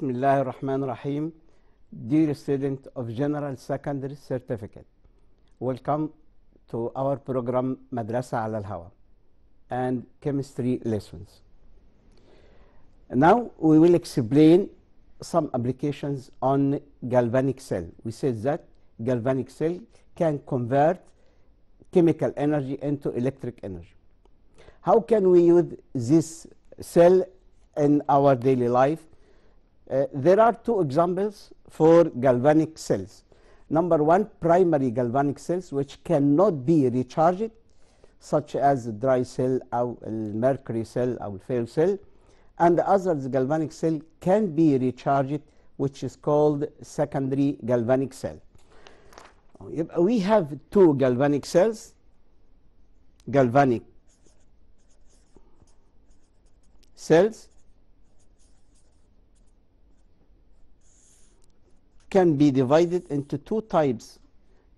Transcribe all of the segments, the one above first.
Bismillah ar-Rahman rahim Dear student of General Secondary Certificate, welcome to our program Madrasa al Hawa and chemistry lessons. Now we will explain some applications on galvanic cell. We said that galvanic cell can convert chemical energy into electric energy. How can we use this cell in our daily life? Uh, there are two examples for galvanic cells. Number one, primary galvanic cells which cannot be recharged such as the dry cell or mercury cell or fail cell and the other the galvanic cell can be recharged which is called secondary galvanic cell. We have two galvanic cells, galvanic cells can be divided into two types.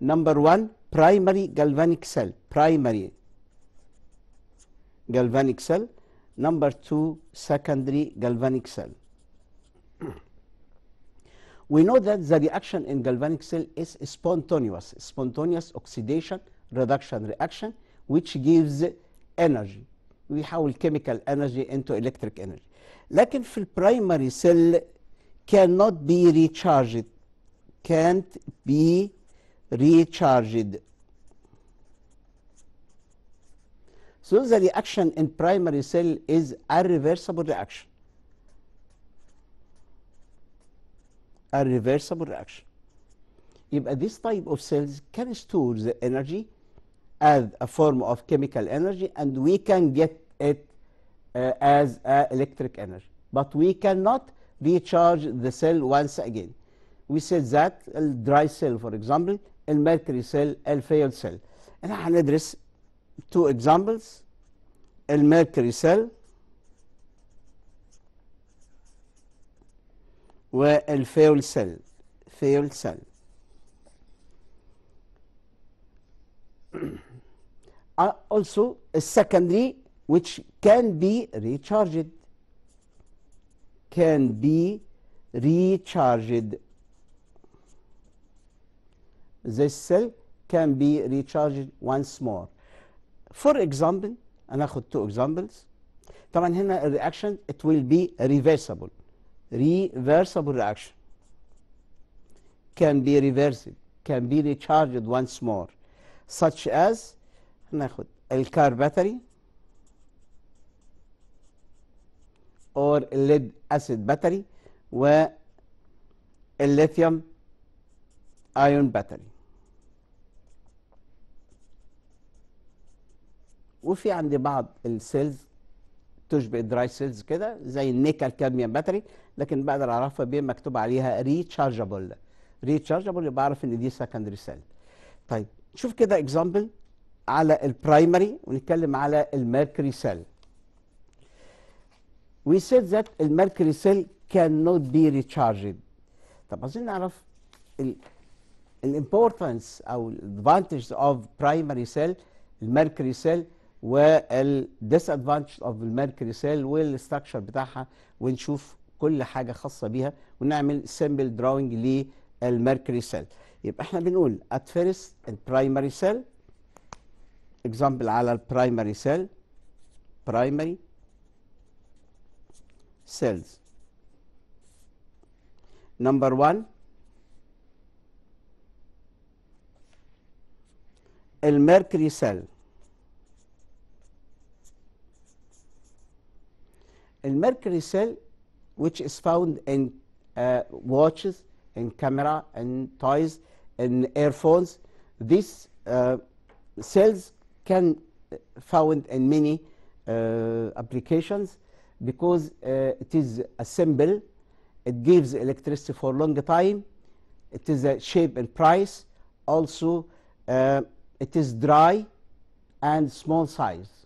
Number one, primary galvanic cell, primary galvanic cell. Number two, secondary galvanic cell. we know that the reaction in galvanic cell is spontaneous, spontaneous oxidation reduction reaction, which gives energy. We have chemical energy into electric energy. لكن في primary cell cannot be recharged can't be recharged. So the reaction in primary cell is a reversible reaction. A reversible reaction. If this type of cells can store the energy as a form of chemical energy and we can get it uh, as uh, electric energy. But we cannot recharge the cell once again we said that a dry cell for example a mercury cell a failed cell and I احنا addressed two examples a mercury cell والفيول cell فيول cell also a secondary which can be recharged can be recharged this cell can be recharged once more for example هناخد two examples طبعا هنا الرياكشن it will be reversible reversible reaction can be reversed can be recharged once more such as هناخد الكار battery or lead acid battery lithium ايون battery وفي عندي بعض السيلز تشبه الدراي سيلز كده زي النيكل كادميوم باتري لكن بقدر اعرفها بيه مكتوب عليها ريتشارجبل ريتشارجبل يبقى اعرف ان دي سكندري سيل طيب شوف كده اكزامبل على البرايمري ونتكلم على الميركوري سيل وي سيد ذات الميركوري سيل نوت بي ريتشارجد طب عايزين نعرف الامبورتنس او الادفانتجز اوف برايمري سيل الميركوري سيل والديس ادفانتج اوف الميركري سيل والاستراكشر بتاعها ونشوف كل حاجه خاصه بيها ونعمل سيمبل دراونج للميركري سيل يبقى احنا بنقول ات فيرست البرايمري سيل اكزامبل على البرايمري سيل برايمري سيلز نمبر 1 الميركري سيل and mercury cell which is found in uh, watches and camera and toys and earphones these uh, cells can uh, found in many uh, applications because uh, it is a symbol it gives electricity for a long time it is a shape and price also uh, it is dry and small size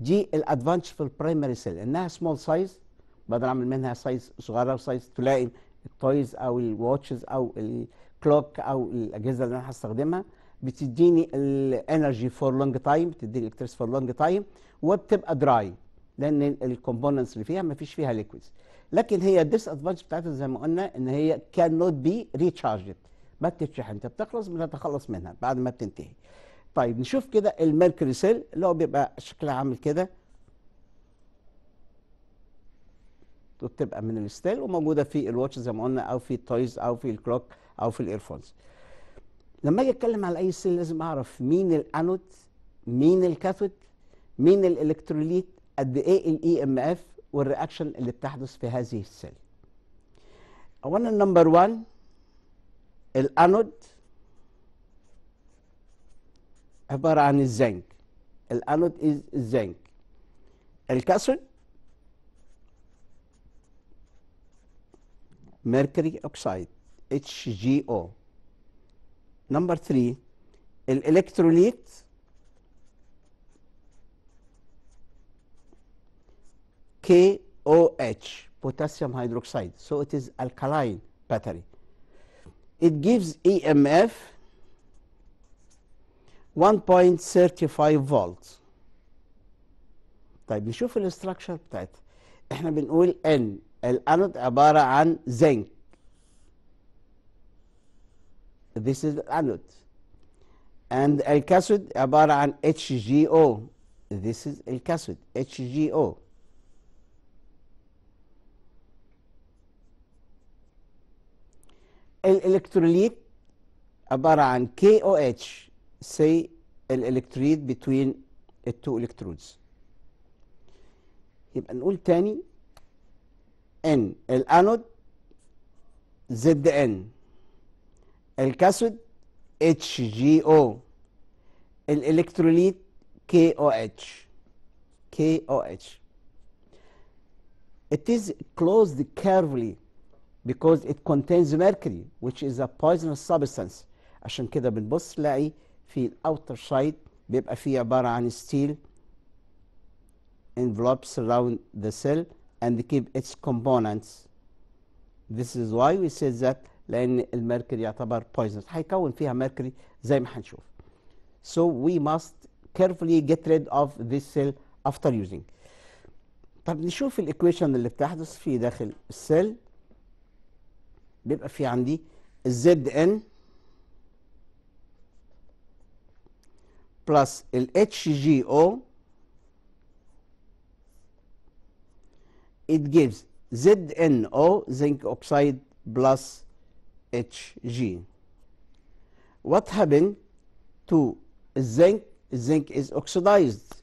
دي الادفانتج في البرايمري سيل انها سمول سايز بقدر اعمل منها سايز صغيره وسايز تلاقي التويز او الواتشز او الكلوك او الاجهزه اللي انا هستخدمها بتديني الانرجي فور لونج تايم بتديني الكتريس فور لونج تايم وبتبقى دراي لان الكومبوننتس اللي فيها ما فيش فيها ليكويدز لكن هي الديس ادفانتج بتاعتها زي ما قلنا ان هي كان نوت بي ريتشارجد ما بتتشحن انت بتخلص بتتخلص منها بعد ما بتنتهي طيب نشوف كده الميركوري سيل اللي هو بيبقى شكلها عامل كده وبتبقى من الستيل وموجوده في الواتش زي ما قلنا او في التويز او في الكلوك او في الايرفونز لما اجي اتكلم على اي سيل لازم اعرف مين الانود مين الكاثود مين الالكتروليت قد ايه الاي ام اف والرياكشن اللي بتحدث في هذه السيل اولا نمبر 1 الانود عبارة عن الزنك الانود از الزنك الكاثود mercury oxide HGO number 3 الالكتروليت KOH potassium hydroxide so it is alkaline battery it gives EMF 1.35 فولت طيب نشوف الاستراكشر بتاعتها احنا بنقول ان الانود عباره عن زنك this is the anode and الكاسود عباره عن HgO this is الكاثود HgO الالكتروليت عباره عن KOH say an electrode between the two electrodes يبقى نقول تاني N. الانود زد ان الكاسود اتش جي او الالكتروليت KOH. KOH. it is closed carefully because it contains mercury which is a poisonous substance عشان كده بنبص نلاقي في الاوتر سايد بيبقى فيه عباره عن ستيل envelopes around the cell and keep its components. This is why we سي that لأن المركري يعتبر poisonous هيكون فيها مركري زي ما هنشوف. So we must carefully get rid of this cell after using. طب نشوف الايكويشن اللي بتحدث في داخل السيل بيبقى في عندي الزد ان plus el HGO, it gives ZNO, zinc oxide plus Hg. What happened to zinc? Zinc is oxidized.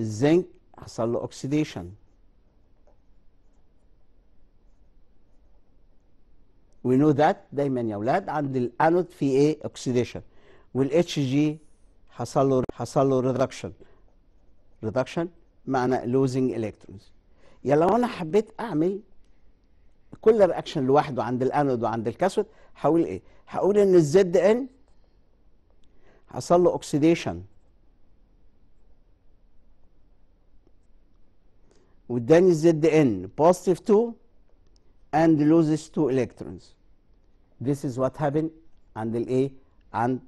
Zinc has له oxidation. We know that دايما يا اولاد عند الانود في ايه oxidation والHg حصل له حصل له ريدكشن ريدكشن معنى لوزنج الكترونز يعني لو انا حبيت اعمل كل رياكشن لوحده عند الانود وعند الكاثود هقول ايه؟ هقول ان الزد ان حصل له اوكسيديشن واداني الزد ان بوزيتيف 2 اند لوزز 2 الكترونز This is what happened عند الايه؟ عند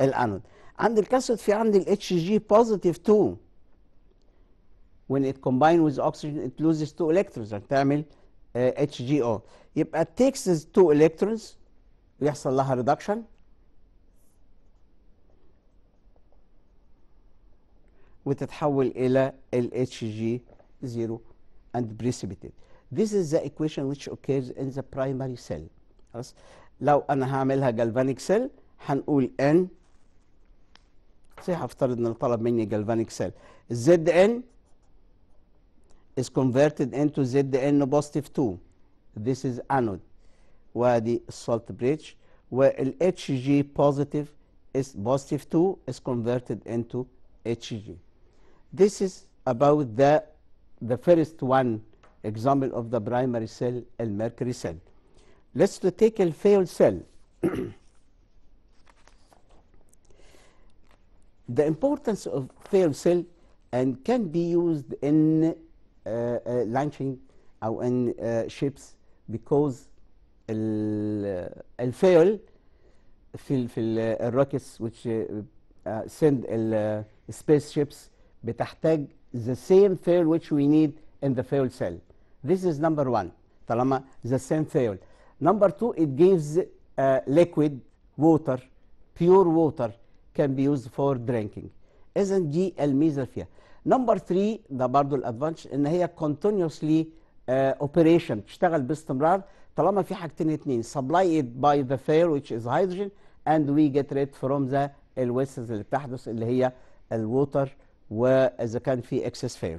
الانود. عند الكاسيد في عندي الاتش جي بوزيتيف 2 when it combine with oxygen it loses two electrons تعمل اتش جي او يبقى takes two electrons ويحصل لها reduction وتتحول الى ال HG0 and precipitate. This is the equation which occurs in the primary cell. خلاص لو انا هعملها galvanic cell هنقول N صحيح افترض ان طلب مني galvanic cell Zn ان is converted into ZN positive 2 this is anode وادي salt bridge وال HG positive is positive 2 is converted into HG this is about the the first one example of the primary cell المركري cell let's take a failed cell the importance of fair cell and can be used in uh, uh, launching our in uh, ships because fail في في الروكيتس which uh, uh, send السبيس شيبس uh, بتحتاج the same fuel which we need in the fuel cell. This is number one. طالما the same fuel. Number two, it gives uh, liquid water, pure water. can be used for drinking اذا دي الميزه فيها Number three ده برضو الادفانتج ان هي continuously اوبريشن uh, تشتغل باستمرار طالما في حاجتين اتنين supply it by the fair which is hydrogen and we get rid from the الويستس اللي بتحدث اللي هي الووتر واذا كان في excess fail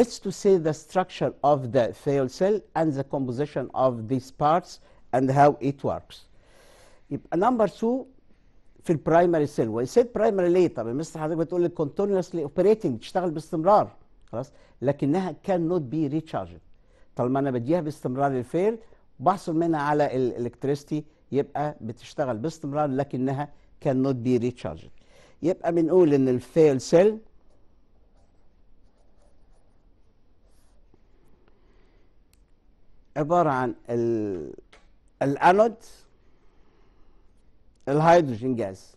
let's to say the structure of the fail cell and the composition of these parts and how it works number two, في البرايمري سيل واي سيد برايمري ليه طب مستر حضرتك بتقول لي كونتينوسلي اوبريتنج بتشتغل باستمرار خلاص لكنها كان نوت بي ريتشارج طالما انا بديها باستمرار الفيل بحصل منها على الالكتريستي يبقى بتشتغل باستمرار لكنها كان نوت بي ريتشارج يبقى بنقول ان الفيل سيل عباره عن الانود الهيدروجين جاز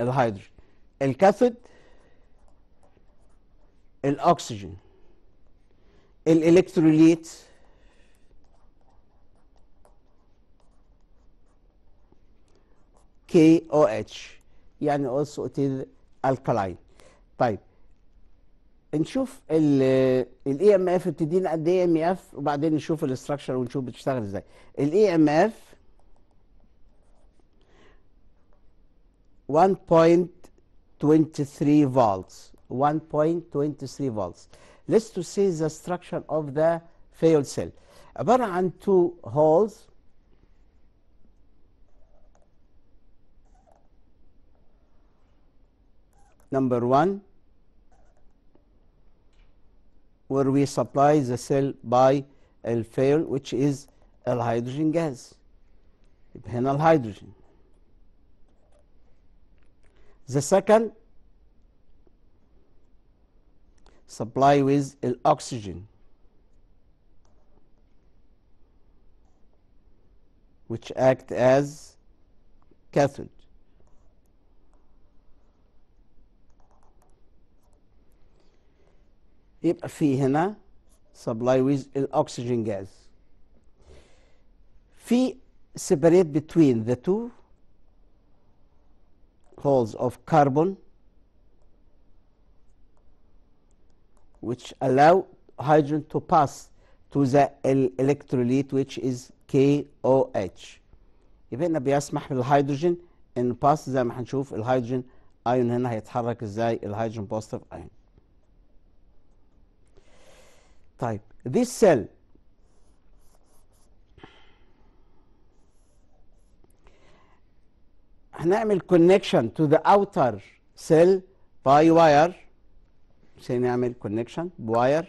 الهيدروجين الكاثود الاكسجين الالكتروليت كي او اتش يعني also it is alkaline طيب نشوف الاي ام اف e بتدينا قد ايه ام e اف وبعدين نشوف الاستراكشر ونشوف بتشتغل ازاي الاي ام اف 1.23 فولتس 1.23 فولتس let's to see the structure of the فيول cell عبارة عن two holes number one where we supply the cell by fuel which is a hydrogen gas. Penal hydrogen. The second supply with oxygen, which act as cathode. يبقى في هنا سبلاي ويز الاكسجين جاز في separate between the two holes of carbon which allow hydrogen to pass to the electrolyte which is KOH يبقى هنا بيسمح للهيدروجين ان باس زي ما هنشوف الهيدروجين ايون هنا هيتحرك ازاي الهيدروجين بوزيتيف ايون Type this cell هنعمل connection to the outer cell by wire سنعمل connection wire.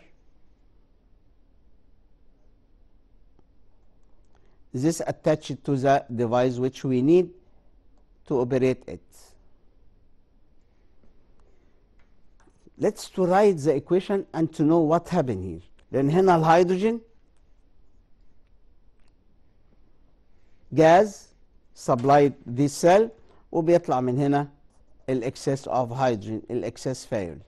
this attached to the device which we need to operate it. Let's to write the equation and to know what happened here. لأن هنا الهيدروجين جاز سبلايد دي سيل وبيطلع من هنا الاكسس اوف هيدروجين الاكسس فايل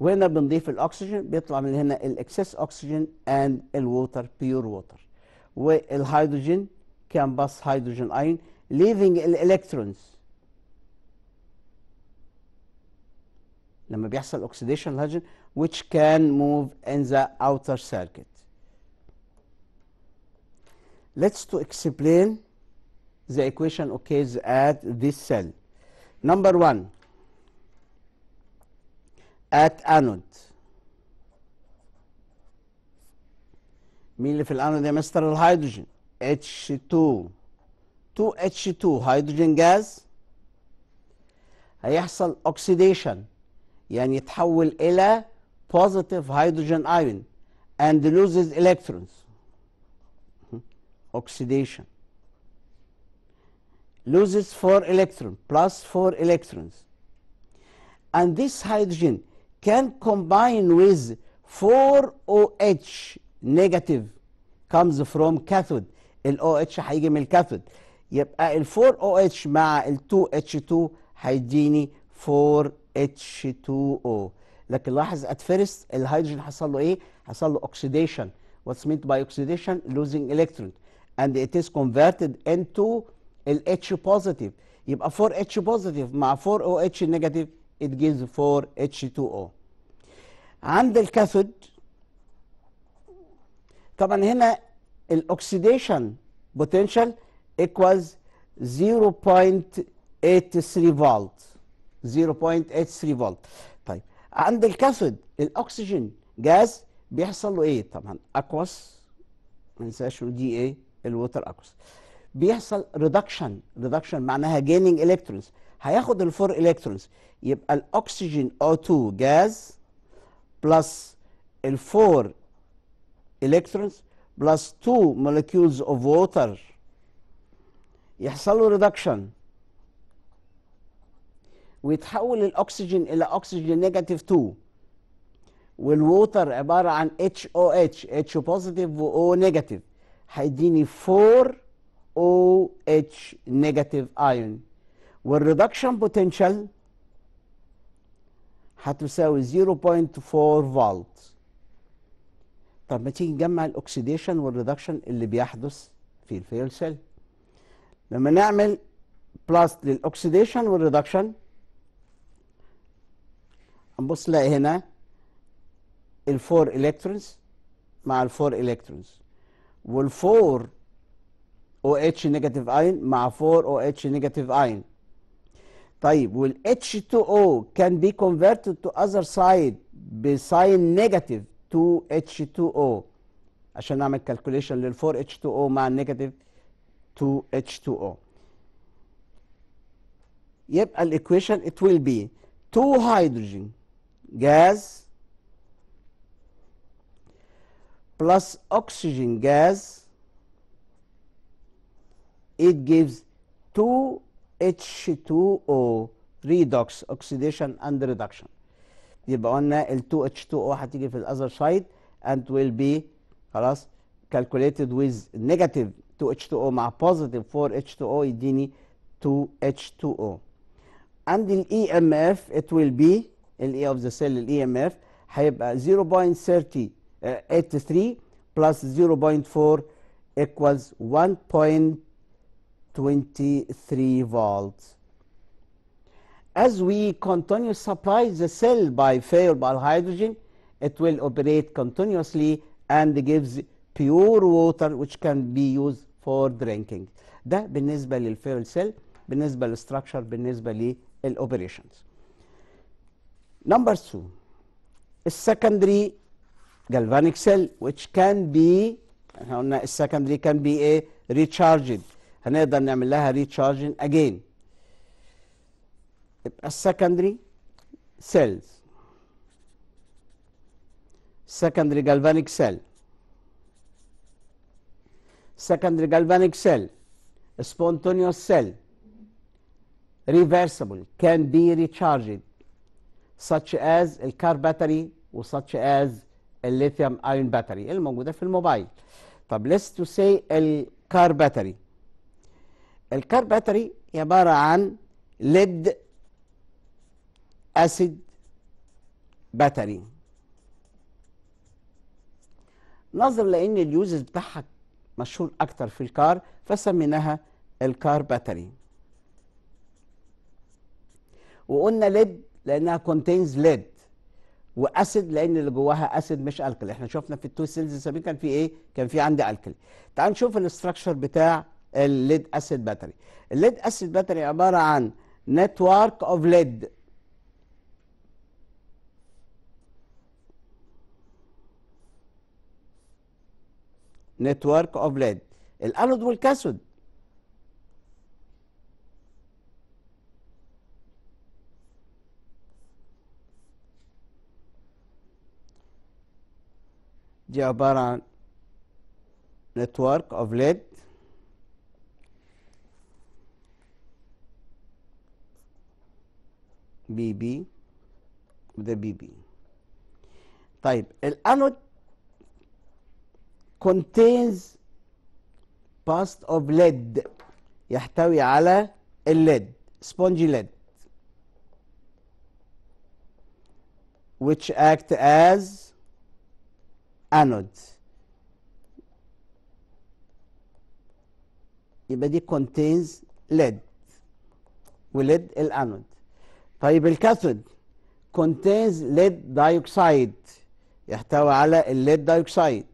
وهنا بنضيف الاكسجين بيطلع من هنا الاكسس اكسجين اند الووتر بيور ووتر والهيدروجين كان بس هيدروجين اين ليفنج الالكترونز لما بيحصل اوكسيديشن الهيدروجين which can move in the outer circuit. Let's to explain the equation occurs at this cell. Number one, at anode. مين اللي في الانود يا مستر الهيدروجين H2 2H2 هيدروجين جاز هيحصل اوكسيديشن يعني يتحول الى positive hydrogen ion and loses electrons. Hmm? Oxidation. Loses 4 electrons, plus 4 electrons. And this hydrogen can combine with 4OH negative comes from cathode ال OH هيجي من الكاثود يبقى ال 4 OH مع ال 2 H2 هيديني 4 H2O لكن لاحظ at first الهيدروجين حصل له ايه؟ حصل له oxidation what's meant by oxidation losing electron and it is converted into ال H positive يبقى 4H positive مع 4OH negative it gives 4H2O عند الكاثود طبعا هنا oxidation بوتنشال equals 0.83 فولت 0.83 فولت عند الكاثود الاكسجين جاز بيحصل له ايه طبعا اكواس ما ننساش دي ايه الوتر اكواس بيحصل ريدكشن ريدكشن معناها جيننج الكترونز هياخد الفور الكترونز يبقى الاكسجين O2 جاز بلس الفور الكترونز بلس 2 مولكيولز اوف ووتر يحصل له ريدكشن ويتحول الاكسجين الى اكسجين نيجاتيف 2 والووتر عباره عن اتش او اتش اتش بوزيتيف واو نيجاتيف هيديني 4 او اتش نيجاتيف ايون والريدكشن بوتنشال هتساوي 0.4 فولت طب ما تيجي نجمع الاكسديشن والريدكشن اللي بيحدث في الفيل سيل لما نعمل بلس للاكسديشن والريدكشن هنبص نلاقي هنا الفور الكترونز مع الفور الكترونز والفور او اتش نيجاتيف اين مع فور او اتش نيجاتيف اين طيب وال 2 o can be converted to other side بساين نيجاتيف 2 H2O عشان نعمل كالكوليشن لل 4 H2O مع النيجاتيف 2 H2O يبقى الايكويشن it will be 2 هيدروجين gas plus oxygen gas it gives 2H2O redox oxidation and reduction يبقى قلنا ال 2H2O هتيجي في الاذر سايد and will be خلاص calculated with negative 2H2O مع positive 4H2O يديني 2H2O and the EMF it will be الاي اوف ذا سيل الاي ام اف هيبقى 0.83 plus 0.4 equals 1.23 volts. As we continue supply the cell by fuel by hydrogen, it will operate continuously and gives pure water which can be used for drinking. ده بالنسبة للفيول cell بالنسبة للstructure بالنسبة للoperations. Number two a secondary galvanic cell which can be secondary can be a بي ايه recharged هنقدر نعمل لها recharging again A secondary cells secondary galvanic cell secondary galvanic cell a spontaneous cell reversible can be recharged such as الكار باتري و such as الليثيوم ايون باتري الموجوده في الموبايل طب let's to say الكار باتري الكار باتري عباره عن ليد اسيد باتري نظرا لان اليوزز بتاعها مشهور اكتر في الكار فسميناها الكار باتري وقلنا ليد لانها كونتينز ليد واسيد لان اللي جواها اسيد مش الكل احنا شفنا في التو سيلز السابقين كان في ايه كان في عندي الكل تعال نشوف الاستراكشر بتاع الليد اسيد باتري الليد اسيد باتري عباره عن نتورك اوف ليد نتورك اوف ليد الانود والكاسود دي عبارة عن network اوف ليد بي بي ذا بي بي طيب الانود كونتينز past اوف ليد يحتوي على الليد سبونجي ليد which act as انود يبقى دي كونتينز ليد وليد الانود طيب الكاثود كونتينز ليد دايوكسيد يحتوي على الليد دايوكسيد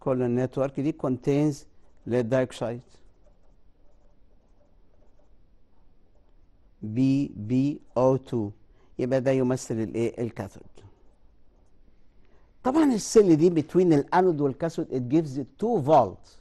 كل النتورك دي كونتينز ليد دايوكسيد بي بي او 2 يبقى ده يمثل الايه الكاثود طبعا السل دي بتوين الانود والكاثود ات جيفز 2 فولت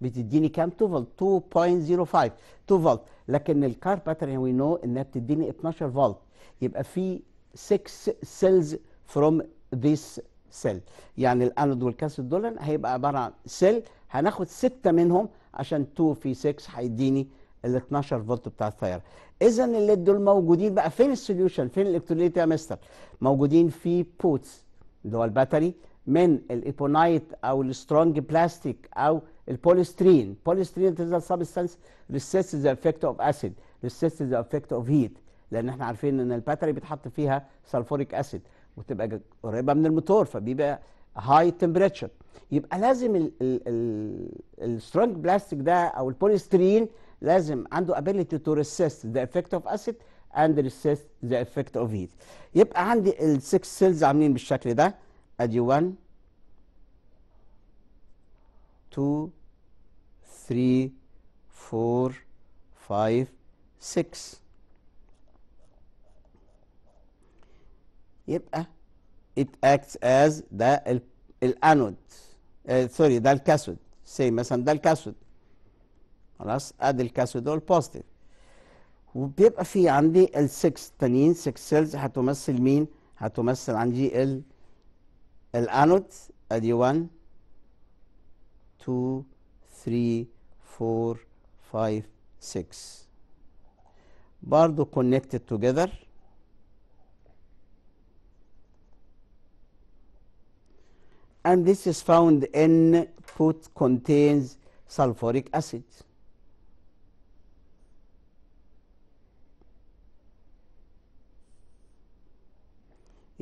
بتديني كام 2 فولت 2.05 2 فولت لكن الكار باتري وي نو انها بتديني 12 فولت يبقى في 6 سيلز فروم ذيس سيل يعني الانود والكاثود دول هيبقى عباره عن سيل هناخد 6 منهم عشان 2 في 6 هيديني ال 12 فولت بتاع التيار اذا اللي دول موجودين بقى فين السوليوشن فين الالكترونيت يا مستر موجودين في بوتس اللي هو الباتري من الايبونايت او السترونج بلاستيك او البوليسترين بوليسترين تزال سبستانس ريسيست ذا افكت اوف اسيد ريسيست ذا افكت اوف هيت لان احنا عارفين ان الباتري بيتحط فيها سلفوريك اسيد وتبقى قريبه من الموتور فبيبقى هاي تمبريتشر يبقى لازم السترونج بلاستيك ده او البوليسترين لازم عنده ability to resist the effect of acid and resist the effect of heat يبقى عندي ال 6 cells عاملين بالشكل ده ادي 1 2 3 4 5 6 يبقى it acts as ده الانود سوري ده الكاسود سي مثلا ده الكاسود خلاص ادي الكاسيو دول بوزيتيف وبيبقى في عندي ال6 تانيين 6 سيلز هتمثل مين؟ هتمثل عندي ال الانود ادي 1 2 3 4 5 6 برضه connected together and this is found in food contains sulfuric acid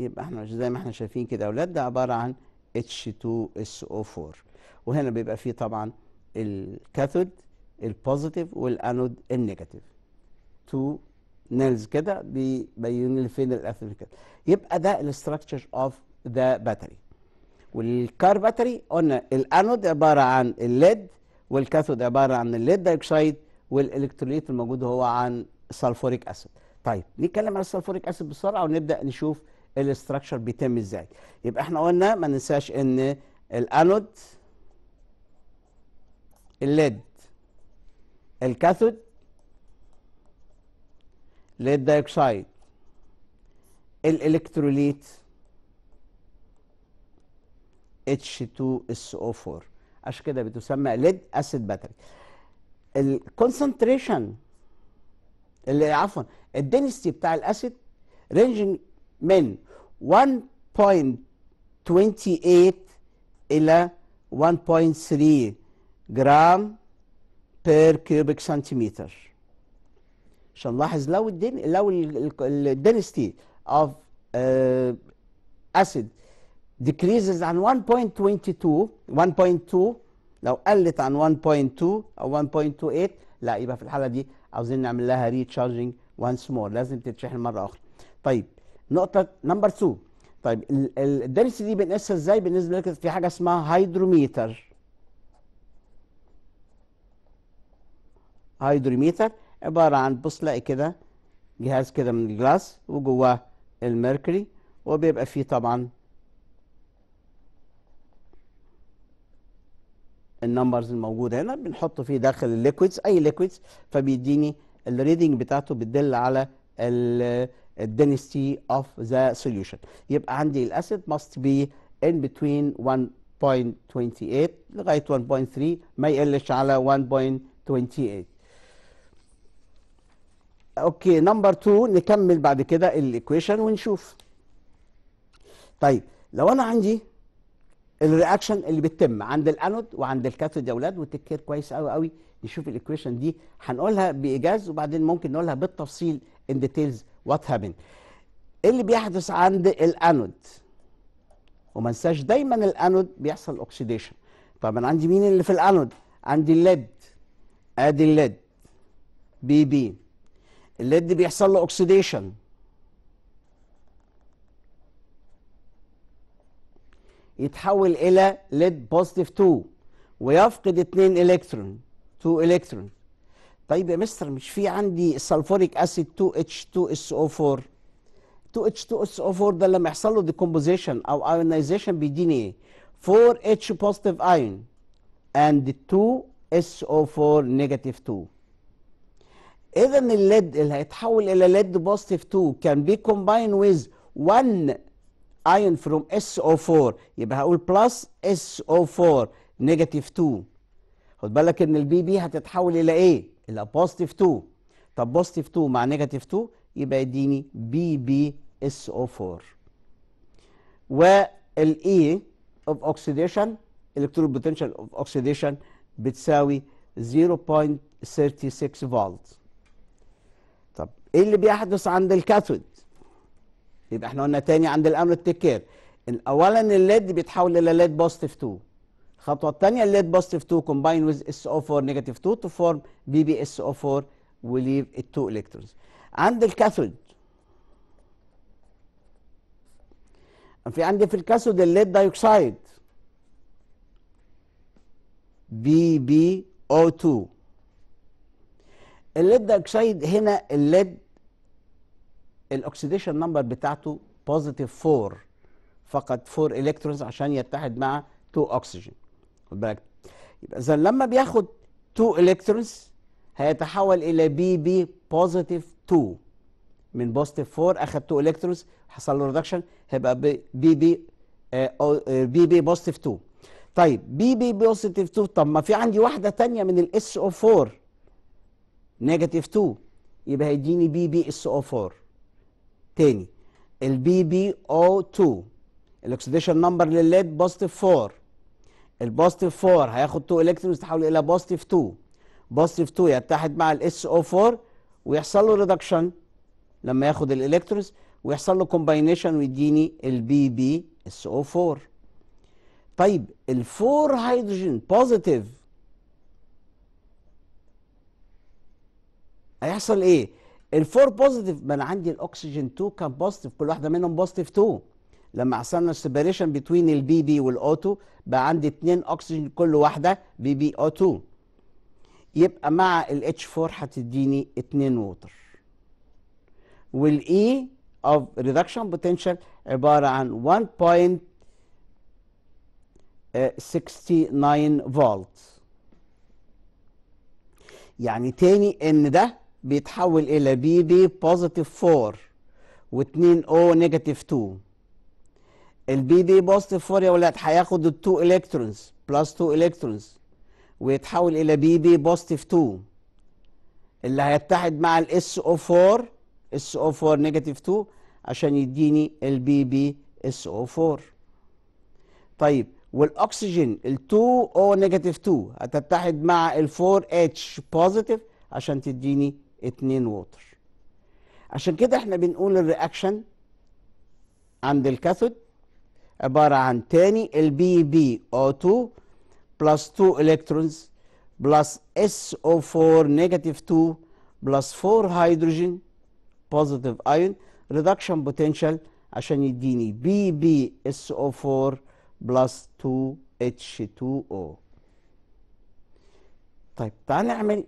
يبقى احنا زي ما احنا شايفين كده اولاد ده عباره عن H2SO4 وهنا بيبقى فيه طبعا الكاثود البوزيتيف والانود النيجاتيف تو نيلز كده بيبين لي فين الاثر كده يبقى ده الاستراكشر اوف ذا باتري والكار باتري قلنا الانود عباره عن الليد والكاثود عباره عن الليد دايوكسيد والالكتروليت الموجود هو عن سلفوريك اسيد طيب نتكلم على السلفوريك اسيد بسرعه ونبدا نشوف الاستراكشر بيتم ازاي يبقى احنا قلنا ما ننساش ان الانود الليد الكاثود ليد دايوكسيد الالكتروليت H2SO4 عشان كده بتسمى ليد اسيد باتري الكونسنتريشن اللي عفوا الدنسيتي بتاع الاسيد رينجنج من 1.28 إلى 1.3 جرام بير كيوبيك سنتيمتر عشان نلاحظ لو الدين لو الدنستي اوف اسيد decreases عن 1.22 1.2 لو قلت عن 1.2 او 1.28 لا يبقى في الحاله دي عاوزين نعمل لها ريتشارجنج وانس مور لازم تتشحن مره اخرى طيب نقطه نمبر 2 طيب الدنس دي بنقيسها ازاي بالنسبه لك في حاجه اسمها هيدروميتر هيدروميتر عباره عن بص كده جهاز كده من الجلاس وجواه الميركوري وبيبقى فيه طبعا النمبرز الموجوده هنا بنحطه فيه داخل الليكويدز اي ليكويدز فبيديني الريدنج بتاعته بتدل على density of the solution يبقى عندي الاسيد must be in between 1.28 لغايه 1.3 ما يقلش على 1.28 اوكي نمبر 2 نكمل بعد كده الايكويشن ونشوف طيب لو انا عندي الرياكشن اللي بتتم عند الانود وعند الكاثود يا اولاد وتكير كويس قوي قوي نشوف الايكويشن دي هنقولها بايجاز وبعدين ممكن نقولها بالتفصيل ان ديتيلز وات هابن ايه اللي بيحدث عند الانود وما انساش دايما الانود بيحصل اوكسيديشن طبعا عندي مين اللي في الانود عندي الليد ادي الليد بي بي الليد بيحصل له اوكسيديشن يتحول الى ليد بوزيتيف 2 ويفقد 2 الكترون 2 الكترون طيب يا مستر مش في عندي سلفوريك اسيد 2H2SO4 2H2SO4 ده لما يحصل له ديكومبوزيشن او ايونايزيشن بيديني ايه 4H بوزيتيف ايون اند 2SO4 نيجاتيف 2 اذا الليد اللي هيتحول الى ليد بوزيتيف 2 كان بي كومباين ويز 1 ايون فروم SO4 يبقى هقول بلس SO4 نيجاتيف 2 خد بالك ان البي بي هتتحول الى ايه يبقى بوزيتيف 2 طب بوزيتيف 2 مع نيجاتيف 2 يبقى يديني بي بي اس او 4 والاي اوف اوكسيديشن الكترون بوتنشال اوف اوكسيديشن بتساوي 0.36 فولت طب ايه اللي بيحدث عند الكاثود يبقى احنا قلنا تاني عند الامر التكير اولا الليد بيتحول الى ليد بوزيتيف 2 الخطوه الثانيه الليد بوزيتيف 2 كومباين ويز اس او 4 نيجاتيف 2 تو فورم بي بي اس او 4 وليف ال 2 الكترونز عند الكاثود في عندي في الكاثود الليد دايوكسيد بي بي او 2 الليد دايوكسيد هنا الليد الاكسديشن نمبر بتاعته بوزيتيف 4 فقط 4 الكترونز عشان يتحد مع 2 اكسجين خد بالك يبقى اذا لما بياخد 2 الكترونز هيتحول الى بي بي بوزيتيف 2 من بوزيتيف 4 اخد 2 الكترونز حصل له ريدكشن هيبقى بي بي بي بي بوزيتيف 2 طيب بي بي بوزيتيف 2 طب ما في عندي واحده ثانيه من الاس او 4 نيجاتيف 2 يبقى هيديني بي بي اس او 4 ثاني البي بي او 2 الاكسديشن نمبر للليد بوزيتيف 4 البوزيتيف 4 هياخد 2 الكترونز يتحول الى بوزيتيف 2 بوزيتيف 2 يتحد مع الاس او 4 ويحصل له ريدكشن لما ياخد الالكترونز ويحصل له كومباينيشن ويديني البي بي اس او 4 طيب ال4 هيدروجين بوزيتيف هيحصل ايه الفور بوزيتيف ما انا عندي الاكسجين 2 كان بوزيتيف كل واحده منهم بوزيتيف 2 لما حصلنا السيبريشن بتوين البي بي والاوتو بقى عندي اتنين اكسجين كل واحده بي بي او 2 يبقى مع الاتش 4 هتديني اتنين ووتر والاي اوف ريدكشن بوتنشال عباره عن 1.69 فولت يعني تاني ان ده بيتحول الى بي بي بوزيتيف 4 و2 او نيجاتيف 2 البي دي بوزيتيف 4 يا ولاد هياخد ال 2 الكترونز بلس 2 الكترونز ويتحول الى بي دي بوزيتيف 2 اللي هيتحد مع الاس او 4 اس او 4 نيجاتيف 2 عشان يديني البي بي اس او 4 طيب والاكسجين ال 2 او نيجاتيف 2 هتتحد مع ال 4 اتش بوزيتيف عشان تديني 2 ووتر عشان كده احنا بنقول الرياكشن عند الكاثود عبارة عن تاني البي بي O2 بلس 2 إلكترونز بلس SO4 نيجاتيف 2 بلس 4 هيدروجين بوزيتيف ايون ريدكشن بوتنشال عشان يديني بي بي اس او 4 بلس 2 اتش 2 او طيب تعال نعمل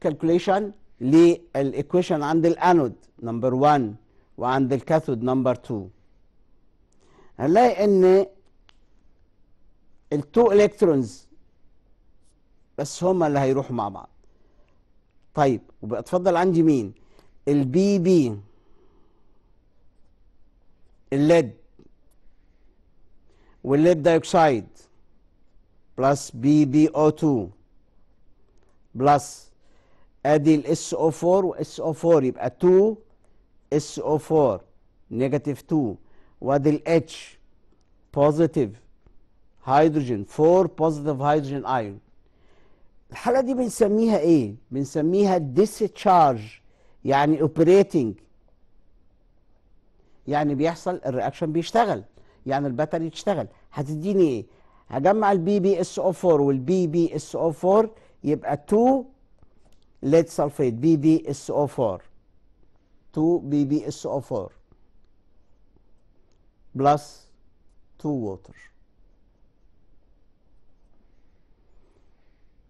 كالكوليشن للايكويشن عند الانود نمبر 1 وعند الكاثود نمبر 2 هنلاقي ان التو الكترونز بس هما اللي هيروحوا مع بعض طيب وبقى اتفضل عندي مين البي بي الليد والليد دايوكسيد بلس بي بي او 2 بلس ادي الاس او 4 واس او 4 يبقى 2 اس او 4 نيجاتيف 2 وادي الاتش بوزيتيف هيدروجين 4 بوزيتيف هيدروجين ايون الحاله دي بنسميها ايه بنسميها ديسشارج يعني اوبريتنج يعني بيحصل الرياكشن بيشتغل يعني الباتري تشتغل هتديني ايه هجمع البي بي اس او 4 والبي بي اس او 4 يبقى 2 ليد سلفيت بي بي اس او 4 2 بي بي اس او 4 plus 2 water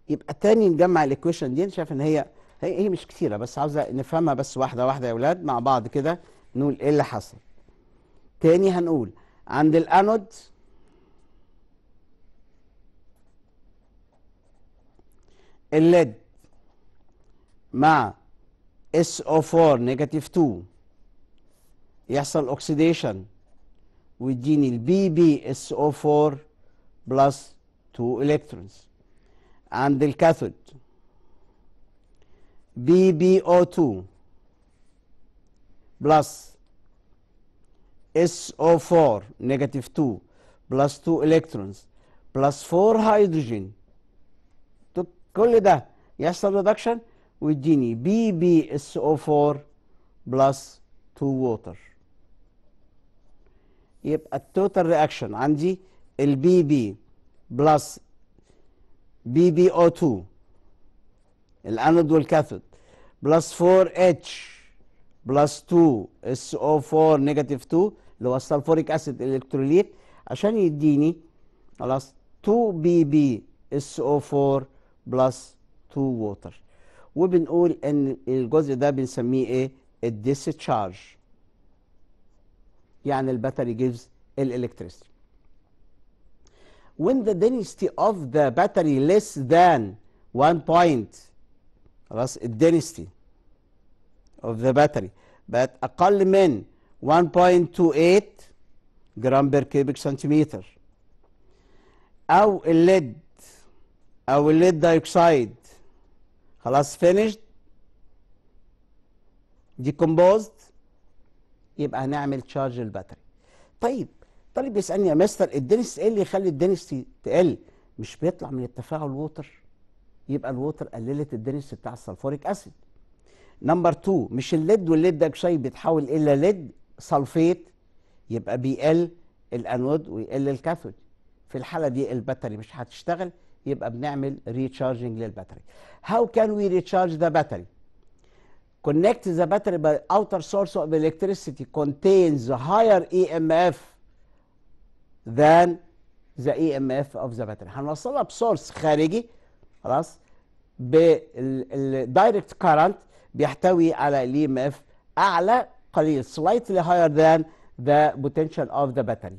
يبقى تاني نجمع الايكويشن دي انا شايف ان هي هي مش كتيره بس عاوزه نفهمها بس واحده واحده يا اولاد مع بعض كده نقول ايه اللي حصل تاني هنقول عند الانود الليد مع SO4 نيجاتيف 2 يحصل اوكسيديشن والجينيل بي بي 4 plus 2 electrons and the cathode BbO2 plus SO4 negative 2 plus 2 electrons plus 4 hydrogen To تو كل ده يحصل reduction ويديني BbSO4 plus 2 water يبقى التوتال رياكشن عندي البي بي بلس بي بي او 2 الانود والكاثود بلس 4 اتش بلس 2 اس او 4 نيجاتيف 2 اللي هو السلفوريك اسيد الكتروليت عشان يديني خلاص 2 بي بي اس او 4 بلس 2 ووتر وبنقول ان الجزء ده بنسميه ايه الديسشارج يعني الباتري gives electricity when the density of the battery less than 1 point خلاص density of the battery but أقل من 1.28 جرام بير كيوبيك سنتيمتر أو الليد أو الليد dioxide, خلاص finished decomposed يبقى هنعمل تشارج الباتري طيب طالب بيسالني يا مستر الدنس ايه اللي يخلي الدنس تقل مش بيطلع من التفاعل ووتر يبقى الووتر قللت الدنس بتاع السلفوريك اسيد نمبر 2 مش الليد والليد ده شيء بيتحول الى ليد سلفيت يبقى بيقل الانود ويقل الكاثود في الحاله دي الباتري مش هتشتغل يبقى بنعمل ريتشارجنج للباتري هاو كان وي ريتشارج ذا باتري connect the battery by outer source of electricity contains higher EMF than the EMF of the battery هنوصلها بسورس خارجي خلاص بالدايركت كارنت بيحتوي على الاي e EMF اعلى قليل slightly higher than the potential of the battery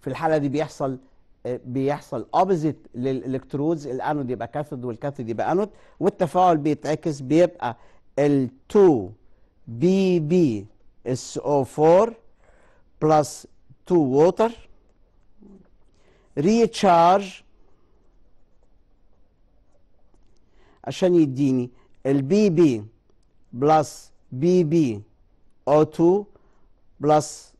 في الحاله دي بيحصل آه، بيحصل اوبزيت للالكترودز الانود يبقى كاثود والكاثود يبقى انود والتفاعل بيتعكس بيبقى ال2 بي بي اس او 4 plus 2 water recharge عشان يديني البي بي بلس بي بي او 2 بلس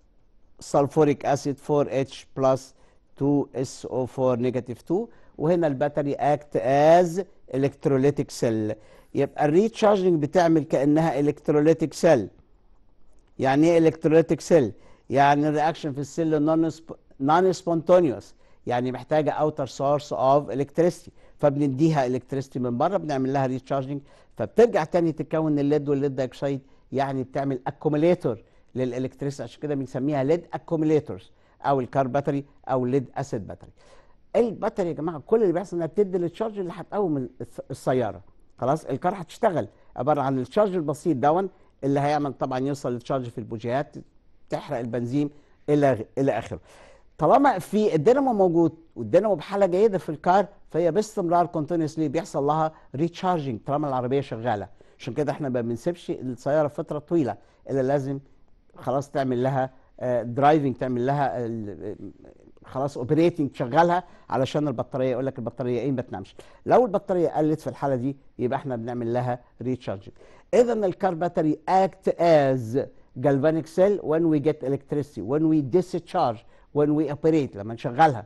سلفوريك اسيد 4 اتش بلس 2 اس او 4 نيجاتيف 2 وهنا الباتري اكت از الكتروليتيك سيل يبقى الريتشارجنج بتعمل كانها الكتروليتيك سيل يعني ايه الكتروليتيك سيل يعني الرياكشن في السيل نون نون سبونتونيوس يعني محتاجه اوتر سورس اوف الكتريستي فبنديها الكتريستي من بره بنعمل لها ريتشارجنج فبترجع تاني تتكون الليد والليد دايكسايد يعني بتعمل اكوميليتور للالكتريستي عشان كده بنسميها ليد اكوميليتورز او الكار باتري او ليد اسيد باتري الباتري يا جماعه كل اللي بيحصل انها بتدي للتشارج اللي هتقوم السياره خلاص الكار هتشتغل عباره عن الشارج البسيط دون اللي هيعمل طبعا يوصل للشارج في البوجيهات تحرق البنزين الى الى اخره طالما في الدينامو موجود والدينامو بحاله جيده في الكار فهي باستمرار كونتينوسلي بيحصل لها ريتشارجنج طالما العربيه شغاله عشان كده احنا ما بنسيبش السياره فتره طويله الا لازم خلاص تعمل لها درايفنج آه، تعمل لها خلاص اوبريتنج شغالها علشان البطاريه يقول لك البطاريه ايه ما تنامش لو البطاريه قلت في الحاله دي يبقى احنا بنعمل لها ريتشارجنج اذا الكار باتري اكت از جالفانيك سيل وان وي جيت الكتريسيتي وان وي ديسشارج وان وي اوبريت لما نشغلها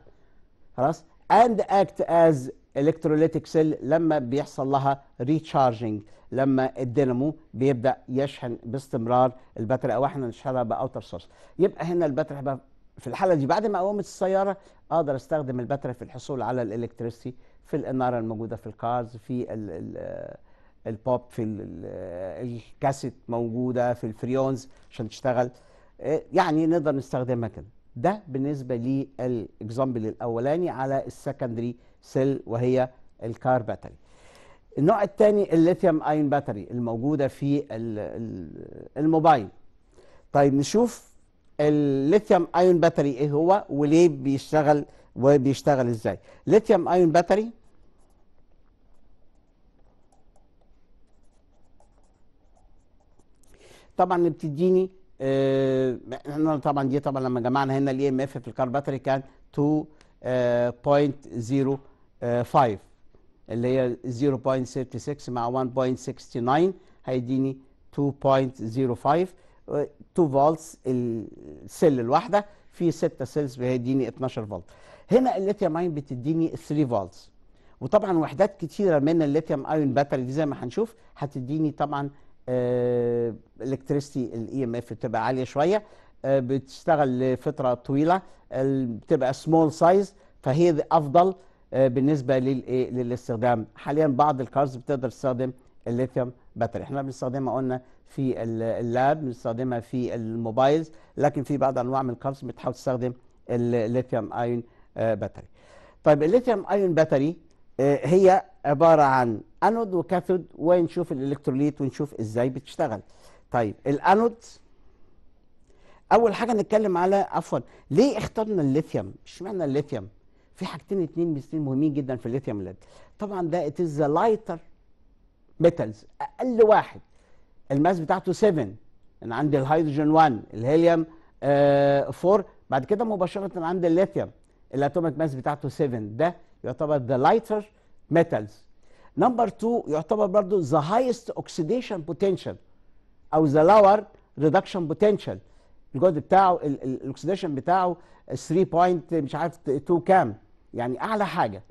خلاص اند اكت از الكتروليتيك سيل لما بيحصل لها ريتشارجنج لما الدينامو بيبدا يشحن باستمرار الباتري او احنا نشحنها باوتر سورس يبقى هنا الباتري هيبقى في الحاله دي بعد ما قومت السياره اقدر استخدم البترة في الحصول على الالكتريسي في الاناره الموجوده في الكارز في الـ الـ البوب في الكاسيت موجوده في الفريونز عشان تشتغل آه، يعني نقدر نستخدمها كده ده بالنسبه للاكزامبل الاولاني على السكندري سيل وهي الكار باتري النوع الثاني الليثيوم ايون باتري الموجوده في الموبايل طيب نشوف الليثيوم ايون باتري ايه هو وليه بيشتغل وبيشتغل ازاي ليثيوم ايون باتري طبعا بتديني آه، احنا طبعا دي طبعا لما جمعنا هنا الاي ام e اف في الكار باتري كان 2.05 آه، آه، اللي هي 0.36 مع 1.69 هيديني 2.05 2 فولتس السيل الواحده في 6 سيلز بيديني 12 فولت هنا الليثيوم ايون بتديني 3 فولتس وطبعا وحدات كتيره من الليثيوم ايون باتري دي زي ما هنشوف هتديني طبعا الكتريستي الاي ام اف بتبقى عاليه شويه آه، بتشتغل لفتره طويله بتبقى سمول سايز فهي افضل آه، بالنسبه للايه للاستخدام حاليا بعض الكارز بتقدر تستخدم الليثيوم باتري احنا بنستخدمها قلنا في اللاب بنستخدمها في الموبايلز لكن في بعض انواع من الكارز بتحاول تستخدم الليثيوم ايون آه، باتري طيب الليثيوم ايون باتري آه، هي عباره عن انود وكاثود ونشوف الالكتروليت ونشوف ازاي بتشتغل طيب الانود اول حاجه نتكلم على عفوا ليه اخترنا الليثيوم معنى الليثيوم في حاجتين اتنين مهمين جدا في الليثيوم طبعا ده اتز لايتر ميتالز اقل واحد الماس بتاعته 7 انا عندي الهيدروجين 1 الهيليوم آه 4 بعد كده مباشره عندي الليثيوم الاتوميك ماس بتاعته 7 ده يعتبر ذا لايتر ميتالز نمبر 2 يعتبر برضو ذا هايست اوكسيديشن بوتنشال او ذا لور ريدكشن بوتنشال الجهد بتاعه الاكسيديشن بتاعه 3. مش عارف 2 كام يعني اعلى حاجه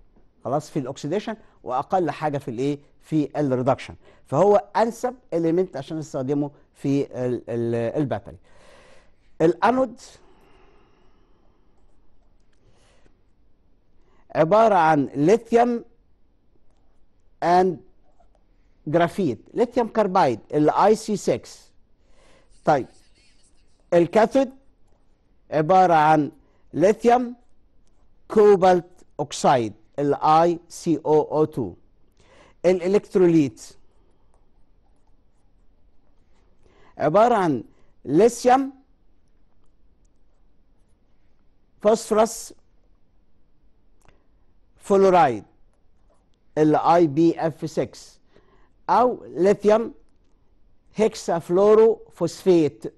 خلاص في الاكسديشن واقل حاجه في الايه في الريدكشن فهو انسب اليمنت عشان نستخدمه في الباتري الانود عباره عن ليثيوم اند جرافيت ليثيوم كاربايد الاي سي 6 طيب الكاثود عباره عن ليثيوم كوبالت اوكسايد ال او 2 الإلكتروليت عبارة عن ليثيوم فوسفورس فلورايد ال اي بي اف 6 او ليثيوم فوسفيت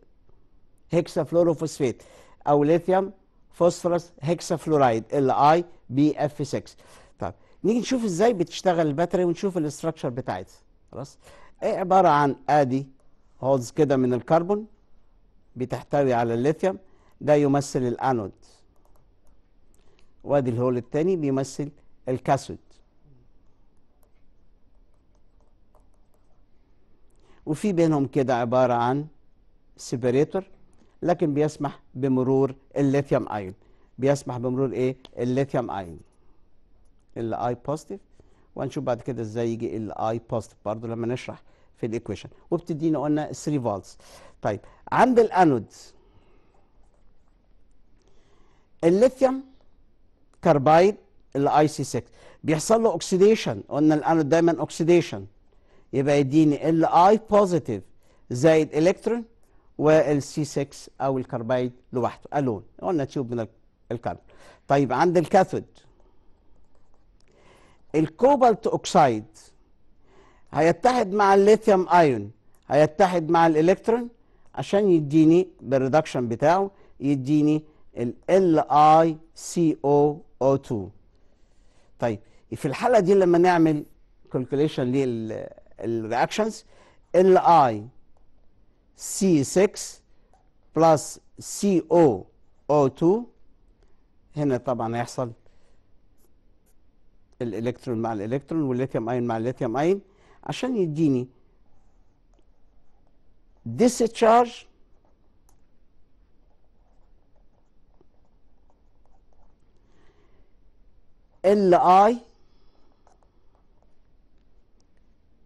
فلورو فوسفيت او ليثيوم فوسفورس فلورايد ال اي بي اف 6 طيب نيجي نشوف ازاي بتشتغل الباتري ونشوف الاستراكشر بتاعتها خلاص ايه عباره عن ادي هولز كده من الكربون بتحتوي على الليثيوم ده يمثل الانود وادي الهول الثاني بيمثل الكاثود وفي بينهم كده عباره عن سيبريتور لكن بيسمح بمرور الليثيوم ايون بيسمح بمرور ايه الليثيوم ايون الاي بوزيتيف وهنشوف بعد كده ازاي يجي الاي بوزيتيف برضه لما نشرح في الايكويشن وبتدينا قلنا 3 فولتس طيب عند الانود الليثيوم كاربايد الاي سي 6 بيحصل له اوكسيديشن قلنا الانود دايما اوكسيديشن يبقى يديني الاي بوزيتيف زائد الكترون والسي 6 او الكربايد لوحده الون قلنا تيوب من الكربون طيب عند الكاثود الكوبالت اوكسايد هيتحد مع الليثيوم ايون هيتحد مع الالكترون عشان يديني بالريدكشن بتاعه يديني ال اي سي او او 2 طيب في الحاله دي لما نعمل كالكوليشن للرياكشنز ال اي C6 بلس o 2 هنا طبعا هيحصل الالكترون مع الالكترون والليثيوم اين مع الليثيوم اين عشان يديني discharge ال اي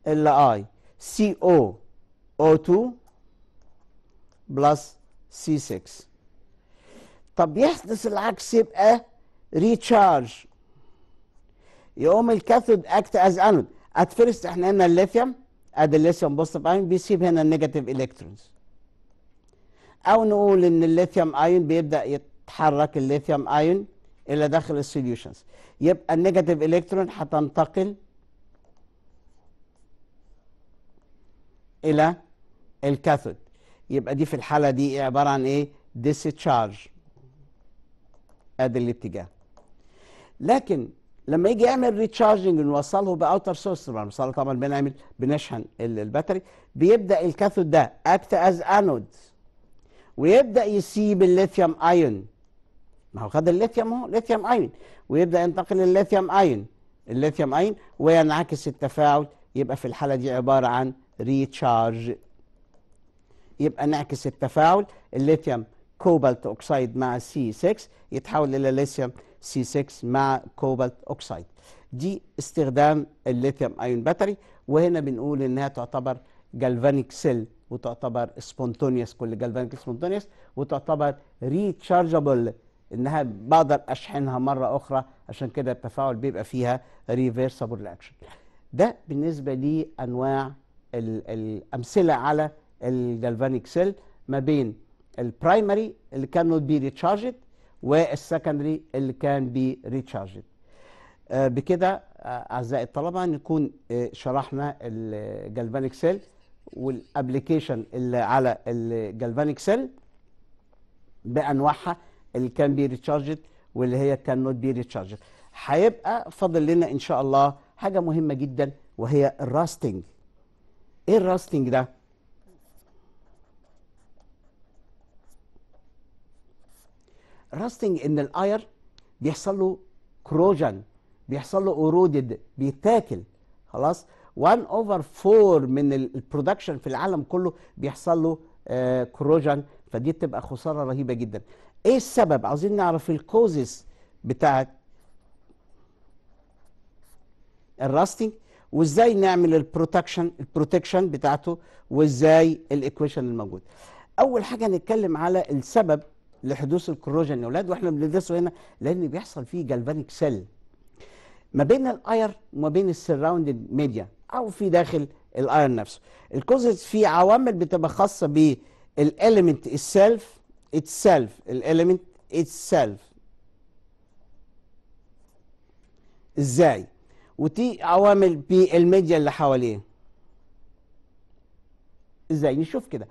ال اي سي او او 2 بلس سي 6 طب يحدث العكس يبقى ريتشارج يقوم الكاثود اكت از انود ات فيرست احنا هنا الليثيوم ادي الليثيوم بوزيتيف ايون بيسيب هنا النيجاتيف الكترونز او نقول ان الليثيوم ايون بيبدا يتحرك الليثيوم ايون الى داخل السوليوشنز يبقى النيجاتيف الكترون هتنتقل الى الكاثود يبقى دي في الحاله دي عباره عن ايه ديسشارج ادي الاتجاه لكن لما يجي يعمل ريتشارجنج نوصله باوتر سورس بنوصله طبعا بنعمل بنشحن الباتري بيبدا الكاثود ده اكت از انود ويبدا يسيب الليثيوم ايون ما هو خد الليثيوم اهو ليثيوم ايون ويبدا ينتقل الليثيوم ايون الليثيوم ايون وينعكس التفاعل يبقى في الحاله دي عباره عن ريتشارج يبقى نعكس التفاعل الليثيوم كوبالت اوكسيد مع سي 6 يتحول الى ليثيوم سي 6 مع كوبالت اوكسيد دي استخدام الليثيوم ايون باتري وهنا بنقول انها تعتبر جالفانيك سيل وتعتبر سبونتونيوس كل جالفانيك سبونتونيوس وتعتبر ريتشارجبل انها بقدر اشحنها مره اخرى عشان كده التفاعل بيبقى فيها ريفيرسبل رياكشن ده بالنسبه لانواع الامثله على الجلفانيك سيل ما بين البرايمري اللي كان نوت بي ريتشارجد والسكندري اللي كان بي ريتشارجد آه، بكده آه، اعزائي الطلبه نكون آه، شرحنا الجلفانيك سيل والابلكيشن اللي على الجلفانيك سيل بانواعها اللي كان بي ريتشارجد واللي هي كان نوت بي ريتشارجد هيبقى فاضل لنا ان شاء الله حاجه مهمه جدا وهي الراستنج ايه الراستنج ده راستنج ان الاير بيحصل له كروجن بيحصل له اورودد بيتاكل خلاص 1 اوفر 4 من البرودكشن في العالم كله بيحصل له كروجن آه، فدي بتبقى خساره رهيبه جدا ايه السبب عاوزين نعرف الكوزز بتاعت الراستنج وازاي نعمل البروتكشن البروتكشن بتاعته وازاي الايكويشن الموجود اول حاجه هنتكلم على السبب لحدوث الكروجين للاولاد واحنا بندرسه هنا لان بيحصل فيه جلفانيك سيل ما بين الاير وما بين السراوندد ميديا او في داخل الاير نفسه الكوزز في عوامل بتبقى خاصه بالاليمنت السيلف اتسيلف الاليمنت اتسيلف ازاي ودي عوامل بالميديا اللي حواليه ازاي نشوف كده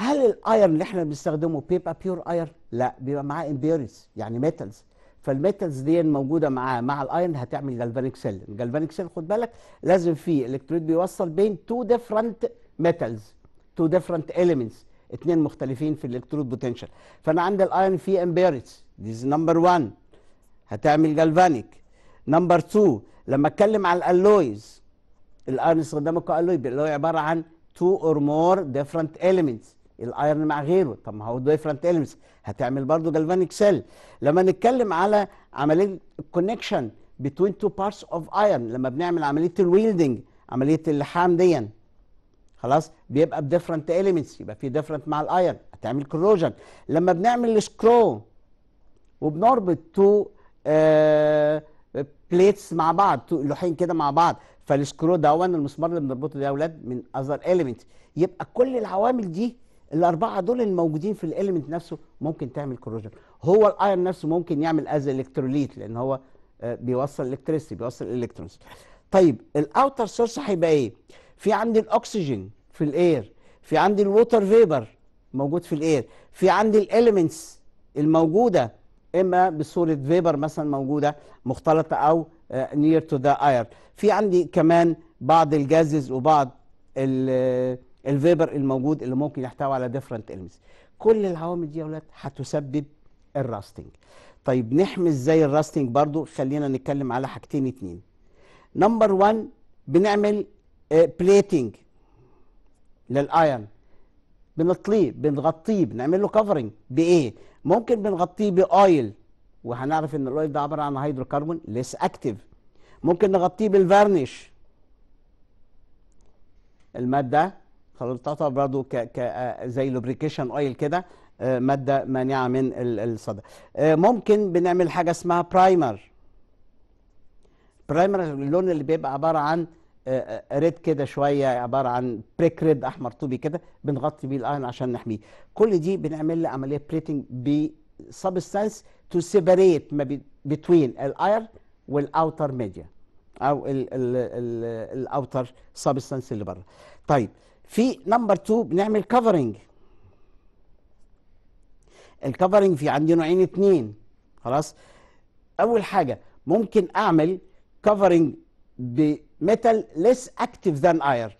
هل الايرن اللي احنا بنستخدمه بيبقى بيور ايرن؟ لا بيبقى معاه امبيورنس يعني ميتالز فالميتالز دي موجوده معاه مع الايرن هتعمل جالفانيك سيل، الجالفانيك سيل خد بالك لازم في الكترود بيوصل بين تو ديفرنت ميتالز تو ديفرنت اليمنتس اثنين مختلفين في الالكترود بوتنشال فانا عند الايرن في امبيرتس دي نمبر 1 هتعمل جالفانيك نمبر 2 لما اتكلم على الالويز الايرن استخدامه كالوي هو عباره عن تو اور مور ديفرنت اليمنتس الايرن مع غيره طب ما هو ديفرنت اليمنتس هتعمل برضه جلفانيك سيل لما نتكلم على عمليه الكونكشن بتوين تو بارتس اوف ايرن لما بنعمل عمليه الويلدنج عمليه اللحام دي خلاص بيبقى بديفرنت اليمنتس يبقى في ديفرنت مع الايرن هتعمل كروجن لما بنعمل السكرو وبنربط تو بليتس آه، مع بعض لوحين كده مع بعض فالسكرو دون المسمار اللي بنربطه ده يا اولاد من اذر اليمنت يبقى كل العوامل دي الاربعه دول الموجودين في الاليمنت نفسه ممكن تعمل كروجن هو الايرون نفسه ممكن يعمل از الكتروليت لان هو آه، بيوصل الكتريستي بيوصل الكترونز طيب الاوتر سورس هيبقى ايه في عندي الاكسجين في الاير في عندي الووتر فيبر موجود في الاير في عندي الاليمنتس الموجوده اما بصوره فيبر مثلا موجوده مختلطه او نير تو ذا اير في عندي كمان بعض الجازز وبعض ال آه، الفيبر الموجود اللي ممكن يحتوي على ديفرنت المس كل العوامل دي يا اولاد هتسبب الراستنج طيب نحمي ازاي الراستنج برضو خلينا نتكلم على حاجتين اتنين نمبر 1 بنعمل بليتنج آه، للايرن بنطليه بنغطيه بنعمل له كفرنج بايه ممكن بنغطيه باويل وهنعرف ان الاويل ده عباره عن هيدروكربون ليس اكتيف ممكن نغطيه بالفارنيش الماده خلطتها برضو ك ك آه، زي لوبريكيشن اويل كده آه، ماده مانعه من الصدى آه، ممكن بنعمل حاجه اسمها برايمر برايمر اللون اللي بيبقى عباره عن ريد كده شويه عباره عن بريك ريد احمر طوبي كده بنغطي بيه الاين عشان نحميه كل دي بنعمل له عمليه بريتنج بسبستانس تو سيبريت ما بين الاير والاوتر ميديا او الاوتر سبستانس اللي بره طيب في نمبر 2 بنعمل كفرنج الكفرنج في عندي نوعين اثنين خلاص اول حاجه ممكن اعمل كفرنج بميتال ليس اكتف ذان اير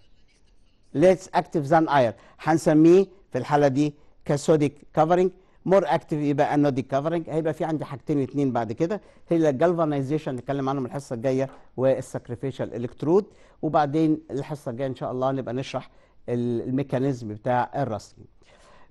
ليس اكتف ذان اير هنسميه في الحاله دي كاثوديك كفرنج مور اكتف يبقى انوديك كفرنج هيبقى في عندي حاجتين واثنين بعد كده هي الجلفنايزيشن نتكلم عنهم الحصه الجايه والساكريفيشال الكترود وبعدين الحصه الجايه ان شاء الله نبقى نشرح الميكانيزم بتاع الرسم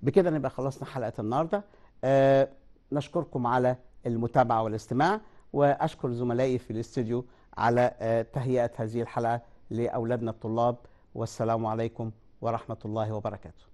بكده نبقى خلصنا حلقه النهارده أه نشكركم على المتابعه والاستماع واشكر زملائي في الاستوديو على أه تهيئه هذه الحلقه لاولادنا الطلاب والسلام عليكم ورحمه الله وبركاته